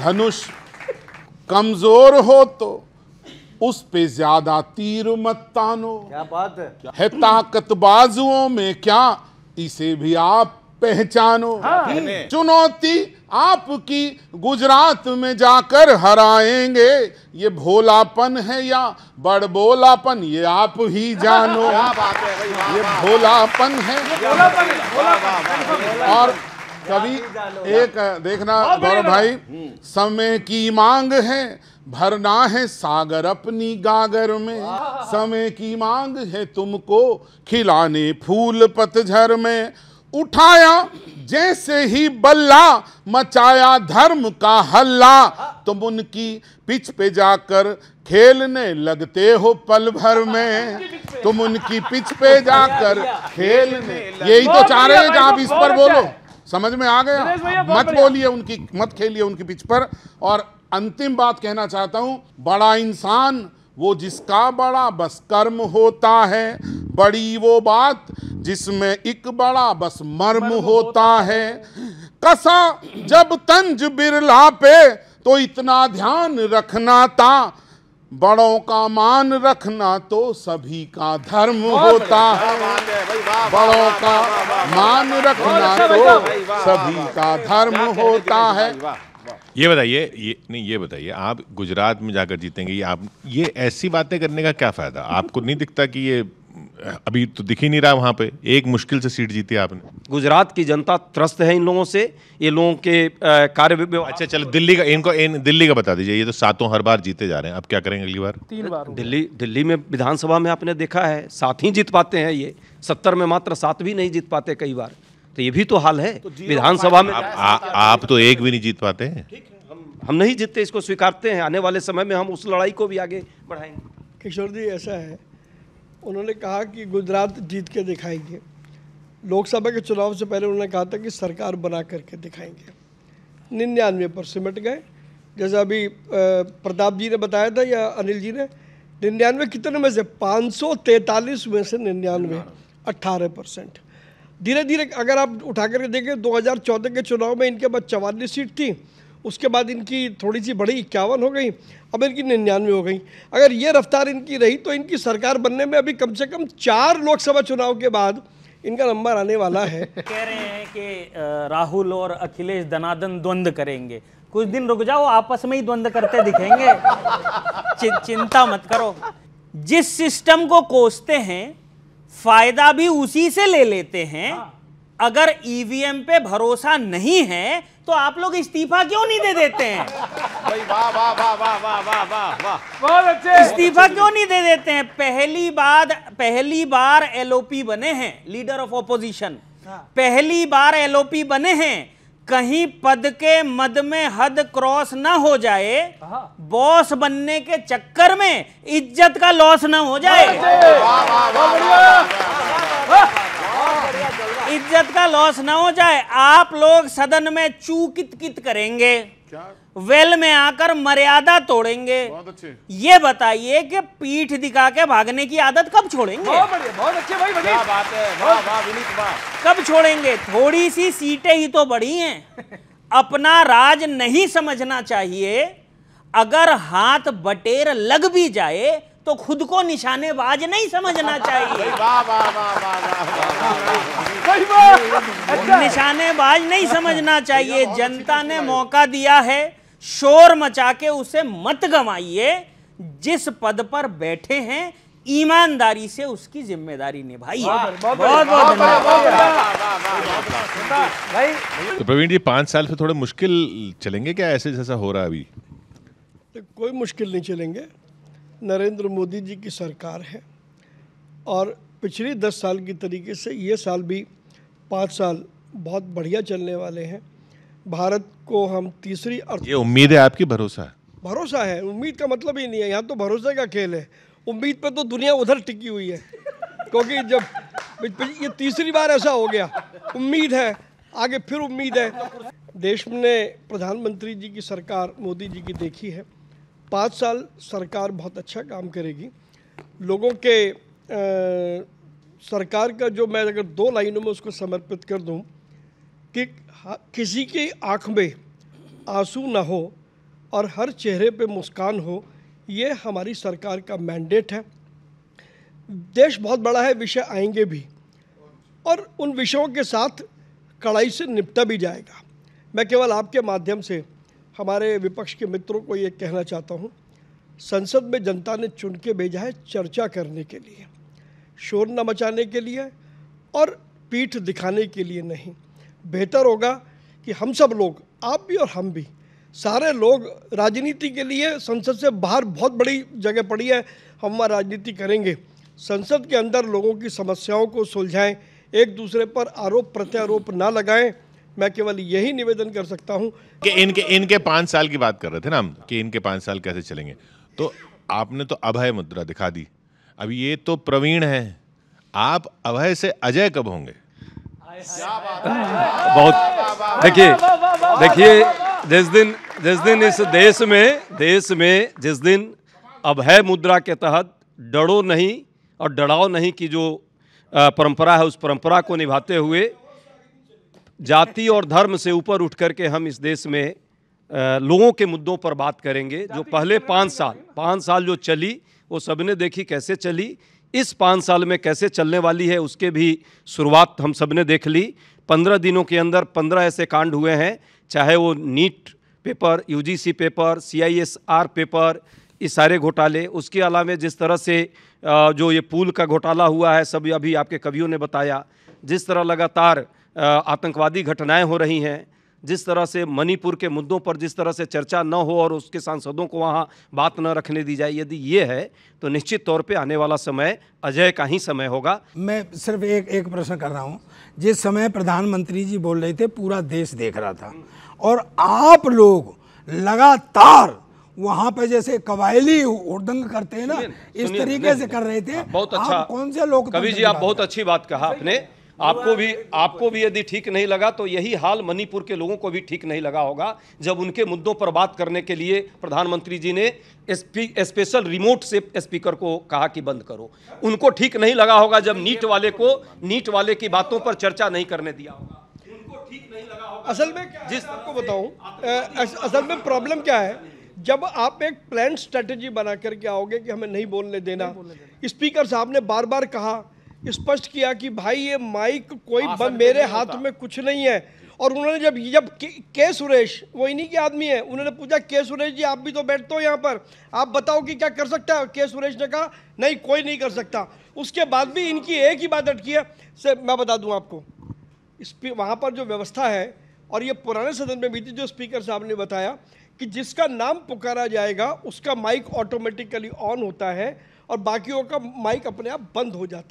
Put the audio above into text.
धनुष कमजोर हो तो उस पे ज्यादा तीर मत तानो क्या बात है है ताकत बाजुओं में क्या इसे भी आप पहचानो हाँ।, हाँ। चुनौती आपकी गुजरात में जाकर हराएंगे ये भोलापन है या बड़बोलापन ये आप ही जानो ये भोलापन है और कभी एक देखना हाँ, गौरव भाई हम्म। समय की मांग है भरना है सागर अपनी गागर में समय की मांग है तुमको खिलाने फूल पतझर में उठाया जैसे ही बल्ला मचाया धर्म का हल्ला तुम उनकी पिच पे जाकर खेलने लगते हो पल भर में तुम उनकी पिच पे जाकर खेलने यही तो चाह रहे हैं आप इस पर बोलो अच्छा। समझ में आ गया मत बोलिए उनकी मत खेलिए उनकी पिच पर और अंतिम बात कहना चाहता हूं बड़ा इंसान वो जिसका बड़ा बस कर्म होता है बड़ी वो बात जिसमें एक बड़ा बस मर्म होता है कसा जब तंज बिरला पे तो इतना ध्यान रखना था बड़ों का मान रखना तो सभी का धर्म होता है बड़ों का मान रखना अच्छा तो सभी का धर्म होता है ये बताइए ये नहीं ये बताइए आप गुजरात में जाकर जीतेंगे आप ये ऐसी बातें करने का क्या फायदा आपको नहीं दिखता कि ये अभी तो दिख ही नहीं रहा वहाँ पे एक मुश्किल से सीट जीती आपने गुजरात की जनता त्रस्त है इन लोगों से ये लोगों के कार्य अच्छा चलो दिल्ली का इनको इन दिल्ली का बता दीजिए ये तो सातों हर बार जीते जा रहे हैं अब क्या करेंगे अगली बार तीन बार दिल्ली दिल्ली में विधानसभा में आपने देखा है सात ही जीत पाते हैं ये सत्तर में मात्र सात भी नहीं जीत पाते कई बार तो ये भी तो हाल है तो विधानसभा में आप तो एक भी नहीं जीत पाते हैं हम नहीं जीतते इसको स्वीकारते हैं आने वाले समय में हम उस लड़ाई को भी आगे बढ़ाएंगे किशोर जी ऐसा है उन्होंने कहा कि गुजरात जीत के दिखाएंगे लोकसभा के चुनाव से पहले उन्होंने कहा था कि सरकार बना करके दिखाएंगे निन्यानवे पर सिमट गए जैसे अभी प्रताप जी ने बताया था या अनिल जी ने निन्यानवे कितने में से पाँच में से निन्यानवे अट्ठारह परसेंट धीरे धीरे अगर आप उठा करके देखें 2014 के चुनाव में इनके पास चवालीस सीट थी उसके बाद इनकी थोड़ी सी बड़ी इक्यावन हो गई अब इनकी निन्यानवे हो गई अगर ये रफ्तार इनकी रही तो इनकी सरकार बनने में अभी कम से कम चार लोकसभा चुनाव के बाद इनका नंबर आने वाला है कह रहे हैं कि राहुल और अखिलेश दनादन द्वंद करेंगे कुछ दिन रुक जाओ आपस में ही द्वंद करते दिखेंगे चि, चिंता मत करो जिस सिस्टम को कोसते हैं फायदा भी उसी से ले लेते हैं हाँ। अगर ईवीएम पे भरोसा नहीं है तो आप लोग इस्तीफा क्यों नहीं दे देते हैं बहुत अच्छे इस्तीफा क्यों नहीं दे देते हैं पहली बार पहली बार एलओपी बने हैं लीडर ऑफ ऑपोजिशन पहली बार एलओपी बने हैं कहीं पद के मद में हद क्रॉस ना हो जाए बॉस बनने के चक्कर में इज्जत का लॉस ना हो जाए इज्जत का लॉस ना हो जाए आप लोग सदन में चू कित कित करेंगे क्या? वेल में आकर मर्यादा तोड़ेंगे बहुत अच्छे ये बताइए कि पीठ दिखा के भागने की आदत कब छोड़ेंगे बहुत बहुत अच्छे भाई क्या बात है वाह वाह कब छोड़ेंगे थोड़ी सी सीटें ही तो बड़ी हैं अपना राज नहीं समझना चाहिए अगर हाथ बटेर लग भी जाए तो खुद को निशानेबाज नहीं समझना चाहिए निशानेबाज नहीं समझना चाहिए जनता ने मौका दिया है शोर मचा के उसे मत गंवाइए जिस पद पर बैठे हैं ईमानदारी से उसकी जिम्मेदारी निभाई बहुत बहुत धन्यवाद प्रवीण जी पांच साल से थोड़े मुश्किल चलेंगे क्या ऐसे जैसा हो रहा है अभी कोई मुश्किल नहीं चलेंगे नरेंद्र मोदी जी की सरकार है और पिछले दस साल की तरीके से ये साल भी पाँच साल बहुत बढ़िया चलने वाले हैं भारत को हम तीसरी अर्थ ये उम्मीद है आपकी भरोसा है भरोसा है उम्मीद का मतलब ही नहीं है यहाँ तो भरोसे का खेल है उम्मीद पर तो दुनिया उधर टिकी हुई है क्योंकि जब ये तीसरी बार ऐसा हो गया उम्मीद है आगे फिर उम्मीद है देश ने प्रधानमंत्री जी की सरकार मोदी जी की देखी है पाँच साल सरकार बहुत अच्छा काम करेगी लोगों के आ, सरकार का जो मैं अगर दो लाइनों में उसको समर्पित कर दूं कि किसी की आँख में आंसू ना हो और हर चेहरे पे मुस्कान हो ये हमारी सरकार का मैंडेट है देश बहुत बड़ा है विषय आएंगे भी और उन विषयों के साथ कड़ाई से निपटा भी जाएगा मैं केवल आपके माध्यम से हमारे विपक्ष के मित्रों को ये कहना चाहता हूँ संसद में जनता ने चुन के भेजा है चर्चा करने के लिए शोर न मचाने के लिए और पीठ दिखाने के लिए नहीं बेहतर होगा कि हम सब लोग आप भी और हम भी सारे लोग राजनीति के लिए संसद से बाहर बहुत बड़ी जगह पड़ी है हम वहाँ राजनीति करेंगे संसद के अंदर लोगों की समस्याओं को सुलझाएं एक दूसरे पर आरोप प्रत्यारोप ना लगाएं मैं केवल यही निवेदन कर सकता हूं कि इनके इनके पांच साल की बात कर रहे थे ना हम कि इनके पांच साल कैसे चलेंगे तो आपने तो अभय मुद्रा दिखा दी अब ये तो प्रवीण है आप अभय से अजय कब होंगे बहुत देखिए देखिए जिस दिन जिस दिन इस देश में देश में जिस दिन अभय मुद्रा के तहत डरो नहीं और डराओ नहीं की जो परंपरा है उस परंपरा को निभाते हुए जाति और धर्म से ऊपर उठ करके हम इस देश में लोगों के मुद्दों पर बात करेंगे जो पहले पाँच साल पाँच साल जो चली वो सबने देखी कैसे चली इस पाँच साल में कैसे चलने वाली है उसके भी शुरुआत हम सब ने देख ली पंद्रह दिनों के अंदर पंद्रह ऐसे कांड हुए हैं चाहे वो NEET paper UGC paper CSIR paper ये सारे घोटाले उसके अलावा जिस तरह से जो ये पुल का घोटाला हुआ है सब अभी आपके कवियों ने बताया जिस तरह लगातार आतंकवादी घटनाएं हो रही हैं जिस तरह से मणिपुर के मुद्दों पर जिस तरह से चर्चा न हो और उसके सांसदों को वहाँ बात न रखने दी जाए यदि ये है तो निश्चित तौर पे आने वाला समय अजय का ही समय होगा मैं सिर्फ एक एक प्रश्न कर रहा हूँ जिस समय प्रधानमंत्री जी बोल रहे थे पूरा देश देख रहा था और आप लोग लगातार वहाँ पे जैसे कवायली उड़दंग करते हैं ना इस तरीके से कर रहे थे बहुत अच्छा कौन से लोग कवि जी आप बहुत अच्छी बात कहा आपने आपको भी आपको भी यदि ठीक नहीं लगा तो यही हाल मणिपुर के लोगों को भी ठीक नहीं लगा होगा जब उनके मुद्दों पर बात करने के लिए प्रधानमंत्री जी ने स्पेशल रिमोट से स्पीकर को कहा कि बंद करो उनको ठीक नहीं लगा होगा जब नीट वाले को नीट वाले की बातों पर चर्चा नहीं करने दिया होगा असल में जिस आपको बताऊं असल में प्रॉब्लम क्या है जब आप एक प्लान स्ट्रेटजी बना करके आओगे कि हमें नहीं बोलने देना स्पीकर साहब ने बार बार कहा स्पष्ट किया कि भाई ये माइक कोई तो मेरे हाथ में कुछ नहीं है और उन्होंने जब जब के, के सुरेश वो इन्हीं के आदमी है उन्होंने पूछा के सुरेश जी आप भी तो बैठते हो यहाँ पर आप बताओ कि क्या कर सकता है के सुरेश ने कहा नहीं कोई नहीं कर सकता उसके बाद भी इनकी एक ही बात अटकी है से मैं बता दूँ आपको वहाँ पर जो व्यवस्था है और ये पुराने सदन में भी थी जो स्पीकर साहब ने बताया कि जिसका नाम पुकारा जाएगा उसका माइक ऑटोमेटिकली ऑन होता है और बाकियों का माइक अपने आप बंद हो जाता है